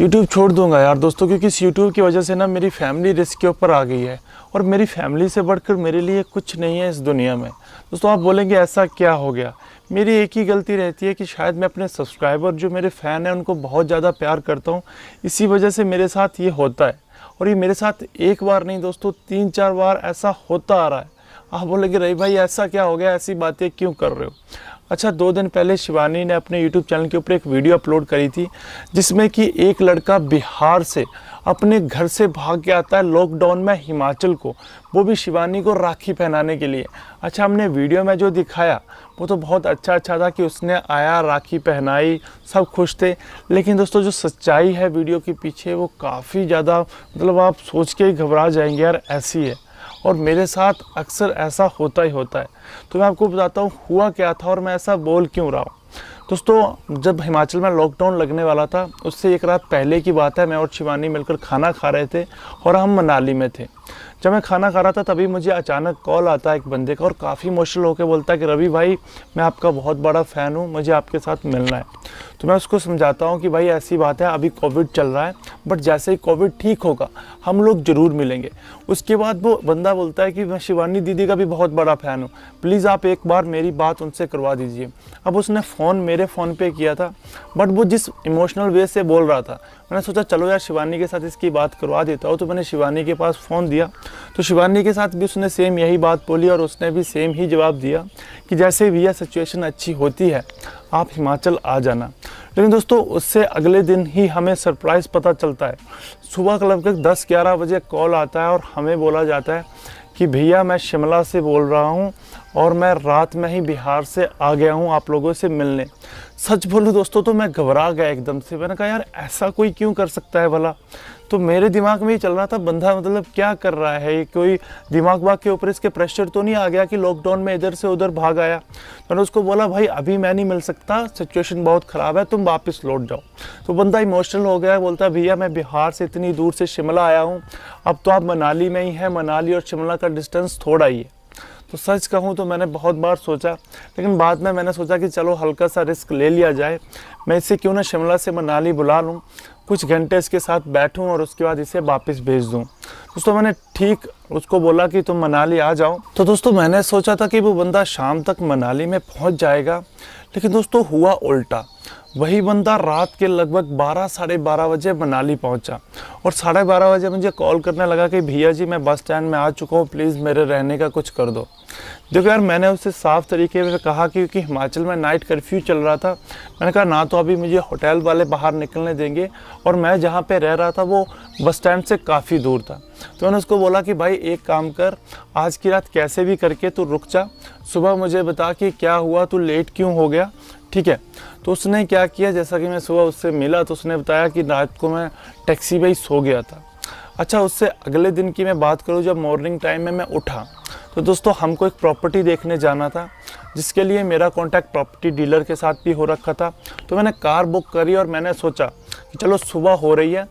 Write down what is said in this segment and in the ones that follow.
YouTube छोड़ दूंगा यार दोस्तों क्योंकि इस यूट्यूब की वजह से ना मेरी फैमिली रिस्क के ऊपर आ गई है और मेरी फैमिली से बढ़कर मेरे लिए कुछ नहीं है इस दुनिया में दोस्तों आप बोलेंगे ऐसा क्या हो गया मेरी एक ही गलती रहती है कि शायद मैं अपने सब्सक्राइबर जो मेरे फ़ैन हैं उनको बहुत ज़्यादा प्यार करता हूँ इसी वजह से मेरे साथ ये होता है और ये मेरे साथ एक बार नहीं दोस्तों तीन चार बार ऐसा होता आ रहा है आप बोलेंगे रही भाई ऐसा क्या हो गया ऐसी बातें क्यों कर रहे हो अच्छा दो दिन पहले शिवानी ने अपने यूट्यूब चैनल के ऊपर एक वीडियो अपलोड करी थी जिसमें कि एक लड़का बिहार से अपने घर से भाग के आता है लॉकडाउन में हिमाचल को वो भी शिवानी को राखी पहनाने के लिए अच्छा हमने वीडियो में जो दिखाया वो तो बहुत अच्छा अच्छा था कि उसने आया राखी पहनाई सब खुश थे लेकिन दोस्तों जो सच्चाई है वीडियो के पीछे वो काफ़ी ज़्यादा मतलब आप सोच के ही घबरा जाएंगे यार ऐसी है और मेरे साथ अक्सर ऐसा होता ही होता है तो मैं आपको बताता हूँ हुआ क्या था और मैं ऐसा बोल क्यों रहा हूँ दोस्तों जब हिमाचल में लॉकडाउन लगने वाला था उससे एक रात पहले की बात है मैं और शिवानी मिलकर खाना खा रहे थे और हम मनाली में थे जब मैं खाना खा रहा था तभी मुझे अचानक कॉल आता है एक बंदे का और काफ़ी इमोशनल होकर बोलता है कि रवि भाई मैं आपका बहुत बड़ा फ़ैन हूँ मुझे आपके साथ मिलना है तो मैं उसको समझाता हूँ कि भाई ऐसी बात है अभी कोविड चल रहा है बट जैसे ही कोविड ठीक होगा हम लोग ज़रूर मिलेंगे उसके बाद वो बंदा बोलता है कि मैं शिवानी दीदी का भी बहुत बड़ा फ़ैन हूँ प्लीज़ आप एक बार मेरी बात उनसे करवा दीजिए अब उसने फ़ोन मेरे फ़ोन पे किया था बट वो जिस इमोशनल वे से बोल रहा था मैंने सोचा चलो यार शिवानी के साथ इसकी बात करवा देता हूँ तो मैंने शिवानी के पास फ़ोन दिया तो शिवानी के साथ भी उसने सेम यही बात बोली और उसने भी सेम ही जवाब दिया कि जैसे भैया सिचुएशन अच्छी होती है आप हिमाचल आ जाना लेकिन दोस्तों उससे अगले दिन ही हमें सरप्राइज़ पता चलता है सुबह क्लब लगभग दस ग्यारह बजे कॉल आता है और हमें बोला जाता है कि भैया मैं शिमला से बोल रहा हूँ और मैं रात में ही बिहार से आ गया हूँ आप लोगों से मिलने सच बोलो दोस्तों तो मैं घबरा गया एकदम से मैंने कहा यार ऐसा कोई क्यों कर सकता है भला तो मेरे दिमाग में ही चल रहा था बंधा मतलब क्या कर रहा है ये कोई दिमाग वाग के ऊपर इसके प्रेशर तो नहीं आ गया कि लॉकडाउन में इधर से उधर भाग आया मैंने उसको बोला भाई अभी मैं नहीं मिल सकता सिचुएशन बहुत ख़राब है तुम वापस लौट जाओ तो बंदा इमोशनल हो गया बोलता भैया मैं बिहार से इतनी दूर से शिमला आया हूँ अब तो आप मनाली में ही हैं मनाली और शिमला का डिस्टेंस थोड़ा ही है तो सच कहूँ तो मैंने बहुत बार सोचा लेकिन बाद में मैंने सोचा कि चलो हल्का सा रिस्क ले लिया जाए मैं इसे क्यों ना शिमला से मनाली बुला लूँ कुछ घंटे इसके साथ बैठूँ और उसके बाद इसे वापस भेज दूँ दोस्तों मैंने ठीक उसको बोला कि तुम मनाली आ जाओ तो दोस्तों मैंने सोचा था कि वो बंदा शाम तक मनाली में पहुँच जाएगा लेकिन दोस्तों हुआ उल्टा वही बंदा रात के लगभग बारह साढ़े बारह बजे मनाली पहुंचा और साढ़े बारह बजे मुझे कॉल करने लगा कि भैया जी मैं बस स्टैंड में आ चुका हूँ प्लीज़ मेरे रहने का कुछ कर दो देखो यार मैंने उससे साफ तरीके से कहा क्योंकि हिमाचल में नाइट कर्फ्यू चल रहा था मैंने कहा ना तो अभी मुझे होटल वाले बाहर निकलने देंगे और मैं जहाँ पर रह रहा था वो बस स्टैंड से काफ़ी दूर था तो मैंने उसको बोला कि भाई एक काम कर आज की रात कैसे भी करके तू रुक जा सुबह मुझे बता कि क्या हुआ तू लेट क्यों हो गया ठीक है तो उसने क्या किया जैसा कि मैं सुबह उससे मिला तो उसने बताया कि रात को मैं टैक्सी में ही सो गया था अच्छा उससे अगले दिन की मैं बात करूँ जब मॉर्निंग टाइम में मैं उठा तो दोस्तों हमको एक प्रॉपर्टी देखने जाना था जिसके लिए मेरा कॉन्टैक्ट प्रॉपर्टी डीलर के साथ भी हो रखा था तो मैंने कार बुक करी और मैंने सोचा कि चलो सुबह हो रही है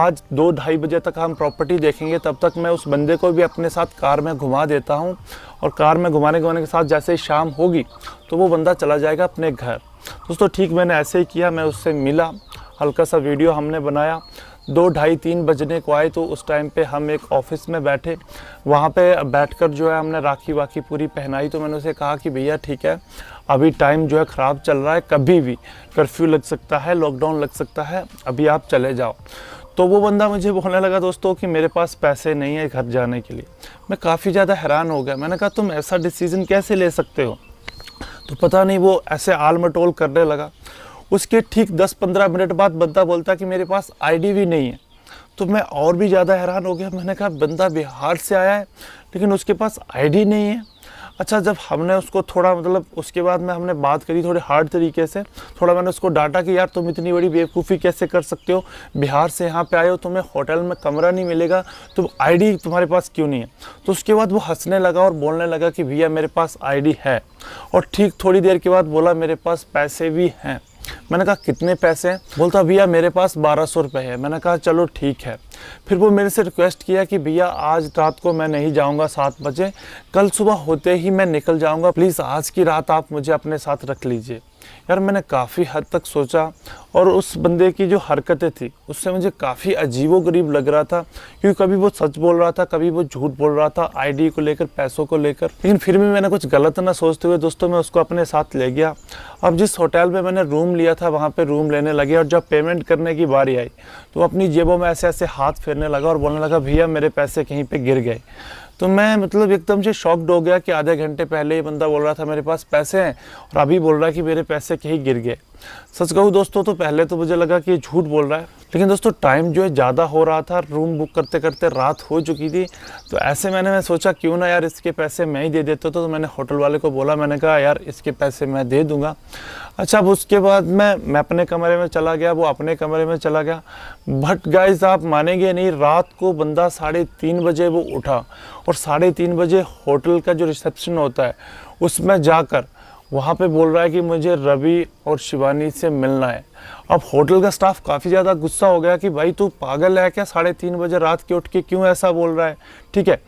आज दो ढाई बजे तक हम प्रॉपर्टी देखेंगे तब तक मैं उस बंदे को भी अपने साथ कार में घुमा देता हूँ और कार में घुमाने घुमाने के साथ जैसे ही शाम होगी तो वो बंदा चला जाएगा अपने घर दोस्तों ठीक मैंने ऐसे ही किया मैं उससे मिला हल्का सा वीडियो हमने बनाया दो ढाई तीन बजने को आए तो उस टाइम पे हम एक ऑफिस में बैठे वहाँ पे बैठकर जो है हमने राखी वाखी पूरी पहनाई तो मैंने उसे कहा कि भैया ठीक है अभी टाइम जो है ख़राब चल रहा है कभी भी कर्फ्यू लग सकता है लॉकडाउन लग सकता है अभी आप चले जाओ तो वो बंदा मुझे बोलने लगा दोस्तों कि मेरे पास पैसे नहीं है घर जाने के लिए मैं काफ़ी ज़्यादा हैरान हो गया मैंने कहा तुम ऐसा डिसीज़न कैसे ले सकते हो तो पता नहीं वो ऐसे आल मटोल करने लगा उसके ठीक 10-15 मिनट बाद बंदा बोलता कि मेरे पास आईडी भी नहीं है तो मैं और भी ज़्यादा हैरान हो गया मैंने कहा बंदा बिहार से आया है लेकिन उसके पास आईडी नहीं है अच्छा जब हमने उसको थोड़ा मतलब उसके बाद में हमने बात करी थोड़े हार्ड तरीके से थोड़ा मैंने उसको डांटा कि यार तुम इतनी बड़ी बेवकूफ़ी कैसे कर सकते हो बिहार से यहाँ पे आए हो तुम्हें होटल में कमरा नहीं मिलेगा तो आईडी तुम्हारे पास क्यों नहीं है तो उसके बाद वो हंसने लगा और बोलने लगा कि भैया मेरे पास आई है और ठीक थोड़ी देर के बाद बोला मेरे पास पैसे भी हैं मैंने कहा कितने पैसे हैं बोलता भैया मेरे पास बारह सौ रुपये है मैंने कहा चलो ठीक है फिर वो मेरे से रिक्वेस्ट किया कि भैया आज रात को मैं नहीं जाऊँगा सात बजे कल सुबह होते ही मैं निकल जाऊँगा प्लीज़ आज की रात आप मुझे अपने साथ रख लीजिए यार मैंने काफ़ी हद तक सोचा और उस बंदे की जो हरकतें थी उससे मुझे काफ़ी अजीबो गरीब लग रहा था क्योंकि कभी वो सच बोल रहा था कभी वो झूठ बोल रहा था आईडी को लेकर पैसों को लेकर लेकिन फिर भी मैंने कुछ गलत ना सोचते हुए दोस्तों मैं उसको अपने साथ ले गया अब जिस होटल में मैंने रूम लिया था वहाँ पर रूम लेने लगे और जब पेमेंट करने की बारी आई तो अपनी जेबों में ऐसे ऐसे हाथ फेरने लगा और बोलने लगा भैया मेरे पैसे कहीं पर गिर गए तो मैं मतलब एकदम से शॉक्ड हो गया कि आधे घंटे पहले ये बंदा बोल रहा था मेरे पास पैसे हैं और अभी बोल रहा है कि मेरे पैसे कहीं गिर गए सच कहूँ दोस्तों तो पहले तो मुझे लगा कि ये झूठ बोल रहा है लेकिन दोस्तों टाइम जो है ज़्यादा हो रहा था रूम बुक करते करते रात हो चुकी थी तो ऐसे मैंने मैं सोचा क्यों ना यार इसके पैसे मैं ही दे देता तो, तो मैंने होटल वाले को बोला मैंने कहा यार इसके पैसे मैं दे दूँगा अच्छा अब उसके बाद मैं मैं अपने कमरे में चला गया वो अपने कमरे में चला गया बट गाइज आप मानेंगे नहीं रात को बंदा साढ़े तीन बजे वो उठा और साढ़े तीन बजे होटल का जो रिसेप्शन होता है उसमें जाकर वहाँ पे बोल रहा है कि मुझे रवि और शिवानी से मिलना है अब होटल का स्टाफ काफ़ी ज़्यादा गुस्सा हो गया कि भाई तू पागल है क्या साढ़े तीन बजे रात के उठ के क्यों ऐसा बोल रहा है ठीक है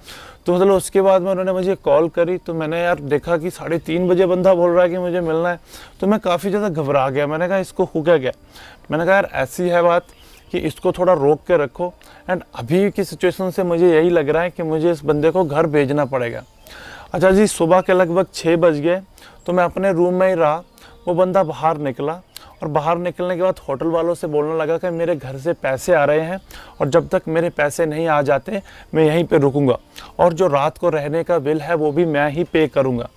तो मतलब उसके बाद में उन्होंने मुझे कॉल करी तो मैंने यार देखा कि साढ़े तीन बजे बंदा बोल रहा है कि मुझे मिलना है तो मैं काफ़ी ज़्यादा घबरा गया मैंने कहा इसको हो क्या गया मैंने कहा यार ऐसी है बात कि इसको थोड़ा रोक के रखो एंड अभी की सिचुएशन से मुझे यही लग रहा है कि मुझे इस बंदे को घर भेजना पड़ेगा अच्छा जी सुबह के लगभग छः बज गए तो मैं अपने रूम में ही रहा वो बंदा बाहर निकला और बाहर निकलने के बाद होटल वालों से बोलने लगा कि मेरे घर से पैसे आ रहे हैं और जब तक मेरे पैसे नहीं आ जाते मैं यहीं पे रुकूंगा और जो रात को रहने का बिल है वो भी मैं ही पे करूंगा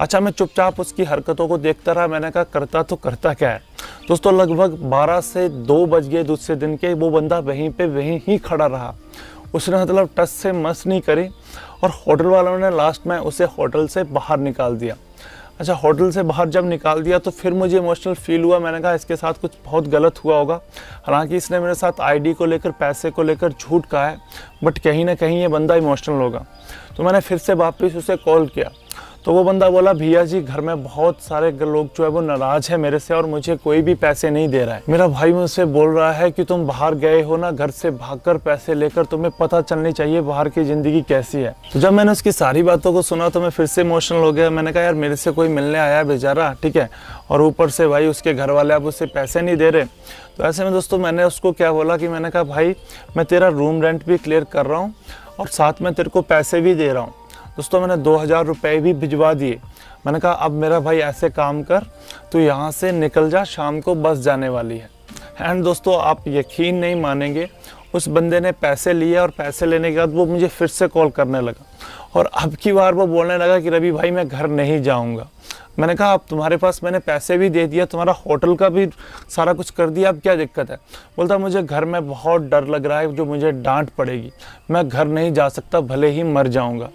अच्छा मैं चुपचाप उसकी हरकतों को देखता रहा मैंने कहा करता तो करता क्या है दोस्तों लगभग बारह से दो बज गए दूसरे दिन के वो बंदा वहीं पर वहीं ही खड़ा रहा उसने मतलब टच से मस नहीं करी और होटल वालों ने लास्ट में उसे होटल से बाहर निकाल दिया अच्छा होटल से बाहर जब निकाल दिया तो फिर मुझे इमोशनल फील हुआ मैंने कहा इसके साथ कुछ बहुत गलत हुआ होगा हालांकि इसने मेरे साथ आईडी को लेकर पैसे को लेकर झूठ कहा है बट कहीं ना कहीं ये बंदा इमोशनल होगा तो मैंने फिर से वापस उसे कॉल किया तो वो बंदा बोला भैया जी घर में बहुत सारे लोग जो है वो नाराज है मेरे से और मुझे कोई भी पैसे नहीं दे रहा है मेरा भाई मुझसे बोल रहा है कि तुम बाहर गए हो ना घर से भागकर पैसे लेकर तुम्हें पता चलनी चाहिए बाहर की जिंदगी कैसी है तो जब मैंने उसकी सारी बातों को सुना तो मैं फिर से इमोशनल हो गया मैंने कहा यार मेरे से कोई मिलने आया है बेचारा ठीक है और ऊपर से भाई उसके घर वाले अब उससे पैसे नहीं दे रहे तो ऐसे में दोस्तों मैंने उसको क्या बोला कि मैंने कहा भाई मैं तेरा रूम रेंट भी क्लियर कर रहा हूँ और साथ में तेरे को पैसे भी दे रहा हूँ दोस्तों मैंने दो हज़ार रुपये भी भिजवा दिए मैंने कहा अब मेरा भाई ऐसे काम कर तो यहाँ से निकल जा शाम को बस जाने वाली है एंड दोस्तों आप यकीन नहीं मानेंगे उस बंदे ने पैसे लिए और पैसे लेने के बाद वो मुझे फिर से कॉल करने लगा और अब की बार वो बोलने लगा कि रवि भाई मैं घर नहीं जाऊँगा मैंने कहा अब तुम्हारे पास मैंने पैसे भी दे दिया तुम्हारा होटल का भी सारा कुछ कर दिया अब क्या दिक्कत है बोलता मुझे घर में बहुत डर लग रहा है जो मुझे डांट पड़ेगी मैं घर नहीं जा सकता भले ही मर जाऊँगा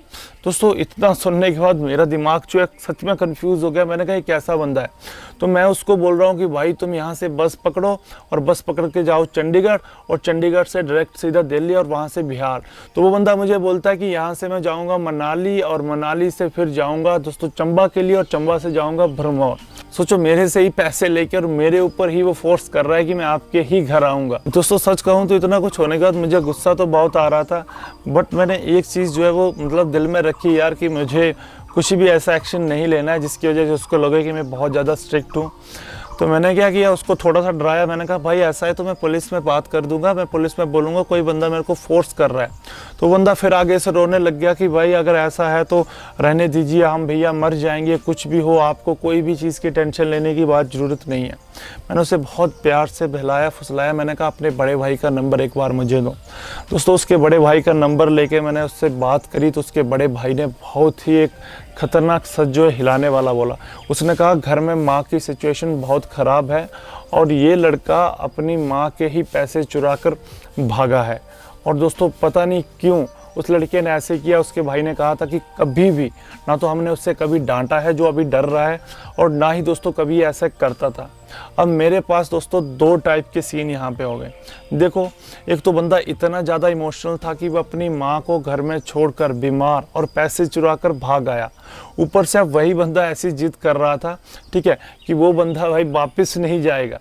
दोस्तों इतना सुनने के बाद मेरा दिमाग जो है सच में कन्फ्यूज़ हो गया मैंने कहा कैसा बंदा है तो मैं उसको बोल रहा हूँ कि भाई तुम यहाँ से बस पकड़ो और बस पकड़ के जाओ चंडीगढ़ और चंडीगढ़ से डायरेक्ट सीधा दिल्ली और वहाँ से बिहार तो वो बंदा मुझे बोलता है कि यहाँ से मैं जाऊँगा मनाली और मनाली से फिर जाऊँगा दोस्तों चंबा के लिए और चंबा से जाऊँगा भरमौर सोचो मेरे से ही पैसे लेके और मेरे ऊपर ही वो फोर्स कर रहा है कि मैं आपके ही घर आऊँगा दोस्तों सच कहूँ तो इतना कुछ होने के बाद मुझे गुस्सा तो बहुत आ रहा था बट मैंने एक चीज़ जो है वो मतलब दिल में रखी यार कि मुझे कुछ भी ऐसा एक्शन नहीं लेना है जिसकी वजह से उसको लगे कि मैं बहुत ज़्यादा स्ट्रिक्ट हूँ तो मैंने क्या किया उसको थोड़ा सा डराया मैंने कहा भाई ऐसा है तो मैं पुलिस में बात कर दूंगा मैं पुलिस में बोलूंगा कोई बंदा मेरे को फोर्स कर रहा है तो बंदा फिर आगे से रोने लग गया कि भाई अगर ऐसा है तो रहने दीजिए हम भैया मर जाएंगे कुछ भी हो आपको कोई भी चीज़ की टेंशन लेने की बात ज़रूरत नहीं है मैंने उसे बहुत प्यार से बहलाया फुसलाया मैंने कहा अपने बड़े भाई का नंबर एक बार मुझे दो दोस्तों उसके बड़े भाई का नंबर लेके मैंने उससे बात करी तो उसके बड़े भाई ने बहुत ही एक ख़तरनाक सच जो है हिलाने वाला बोला उसने कहा घर में माँ की सिचुएशन बहुत ख़राब है और ये लड़का अपनी माँ के ही पैसे चुरा कर भागा है और दोस्तों पता नहीं क्यों उस लड़के ने ऐसे किया उसके भाई ने कहा था कि कभी भी ना तो हमने उससे कभी डांटा है जो अभी डर रहा है और ना ही दोस्तों कभी ऐसा करता था अब मेरे पास दोस्तों दो टाइप के सीन यहाँ पे हो गए देखो एक तो बंदा इतना ज़्यादा इमोशनल था कि वह अपनी माँ को घर में छोड़कर बीमार और पैसे चुरा कर भाग आया ऊपर से अब वही बंदा ऐसी जिद कर रहा था ठीक है कि वो बंदा भाई वापस नहीं जाएगा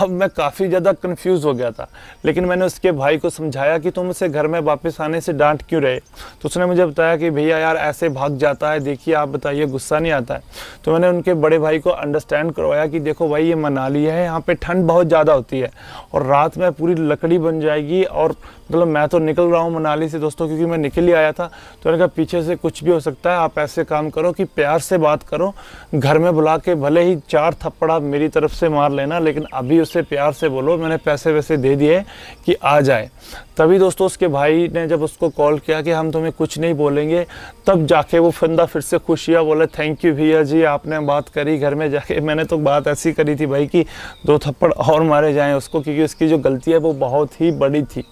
अब मैं काफ़ी ज़्यादा कंफ्यूज हो गया था लेकिन मैंने उसके भाई को समझाया कि तुम उसे घर में वापस आने से डांट क्यों रहे तो उसने मुझे बताया कि भैया यार ऐसे भाग जाता है देखिए आप बताइए गुस्सा नहीं आता है तो मैंने उनके बड़े भाई को अंडरस्टैंड करवाया कि देखो भाई ये मनाली है यहाँ पर ठंड बहुत ज़्यादा होती है और रात में पूरी लकड़ी बन जाएगी और मतलब मैं तो निकल रहा हूँ मनाली से दोस्तों क्योंकि मैं निकल ही आया था तो मैंने कहा पीछे से कुछ भी हो सकता है आप ऐसे काम करो कि प्यार से बात करो घर में बुला के भले ही चार थप्पड़ा मेरी तरफ से मार लेना लेकिन अभी उससे प्यार से बोलो मैंने पैसे वैसे दे दिए कि आ जाए तभी दोस्तों उसके भाई ने जब उसको कॉल किया कि हम तुम्हें कुछ नहीं बोलेंगे तब जाके वो फंदा फिर से खुश हुआ बोले थैंक यू भैया जी आपने बात करी घर में जाके मैंने तो बात ऐसी करी थी भाई कि दो थप्पड़ और मारे जाएँ उसको क्योंकि उसकी जो गलती है वो बहुत ही बड़ी थी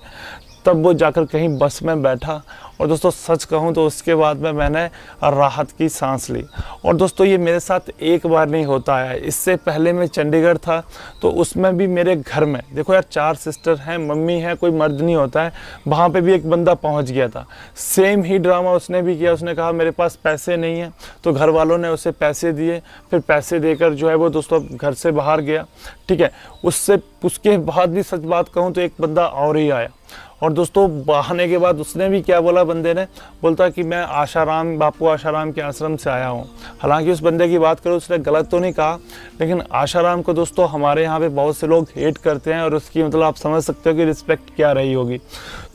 तब वो जाकर कहीं बस में बैठा और दोस्तों सच कहूँ तो उसके बाद में मैंने राहत की सांस ली और दोस्तों ये मेरे साथ एक बार नहीं होता है इससे पहले मैं चंडीगढ़ था तो उसमें भी मेरे घर में देखो यार चार सिस्टर हैं मम्मी हैं कोई मर्द नहीं होता है वहाँ पर भी एक बंदा पहुँच गया था सेम ही ड्रामा उसने भी किया उसने कहा मेरे पास पैसे नहीं हैं तो घर वालों ने उसे पैसे दिए फिर पैसे देकर जो है वो दोस्तों घर से बाहर गया ठीक है उससे उसके बाद भी सच बात कहूँ तो एक बंदा और ही आया और दोस्तों बहाने के बाद उसने भी क्या बोला बंदे ने बोलता कि मैं आशाराम बापू आशाराम के आश्रम से आया हूँ हालांकि उस बंदे की बात करो उसने गलत तो नहीं कहा लेकिन आशाराम को दोस्तों हमारे यहाँ पे बहुत से लोग हेट करते हैं और उसकी मतलब आप समझ सकते हो कि रिस्पेक्ट क्या रही होगी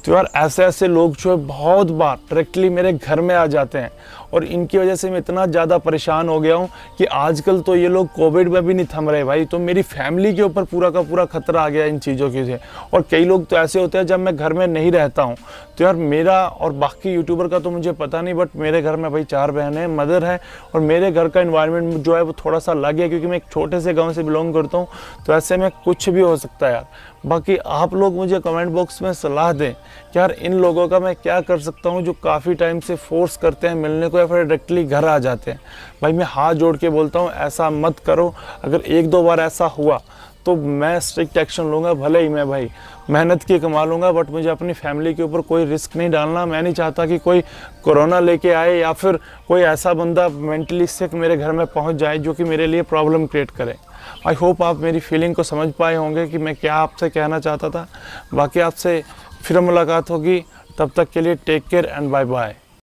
तो यार ऐसे ऐसे लोग जो है बहुत बार डायरेक्टली मेरे घर में आ जाते हैं और इनकी वजह से मैं इतना ज़्यादा परेशान हो गया हूँ कि आजकल तो ये लोग कोविड में भी नहीं थम रहे भाई तो मेरी फैमिली के ऊपर पूरा का पूरा खतरा आ गया इन चीज़ों की से और कई लोग तो ऐसे होते हैं जब मैं घर में नहीं रहता हूँ तो यार मेरा और बाकी यूट्यूबर का तो मुझे पता नहीं बट मेरे घर में भाई चार बहन है मदर है और मेरे घर का इन्वायरमेंट जो है वो थोड़ा सा अलग है क्योंकि मैं एक छोटे से गाँव से बिलोंग करता हूँ तो ऐसे में कुछ भी हो सकता है यार बाकी आप लोग मुझे कमेंट बॉक्स में सलाह दें कि यार इन लोगों का मैं क्या कर सकता हूँ जो काफ़ी टाइम से फोर्स करते हैं मिलने को या फिर डायरेक्टली घर आ जाते हैं भाई मैं हाथ जोड़ के बोलता हूँ ऐसा मत करो अगर एक दो बार ऐसा हुआ तो मैं स्ट्रिक्ट एक्शन लूँगा भले ही मैं भाई मेहनत की कमा लूँगा बट मुझे अपनी फैमिली के ऊपर कोई रिस्क नहीं डालना मैं नहीं चाहता कि कोई कोरोना लेके आए या फिर कोई ऐसा बंदा मेंटली सिक मेरे घर में पहुँच जाए जो कि मेरे लिए प्रॉब्लम क्रिएट करे आई होप आप मेरी फीलिंग को समझ पाए होंगे कि मैं क्या आपसे कहना चाहता था बाकी आपसे फिर मुलाकात होगी तब तक के लिए take care and bye bye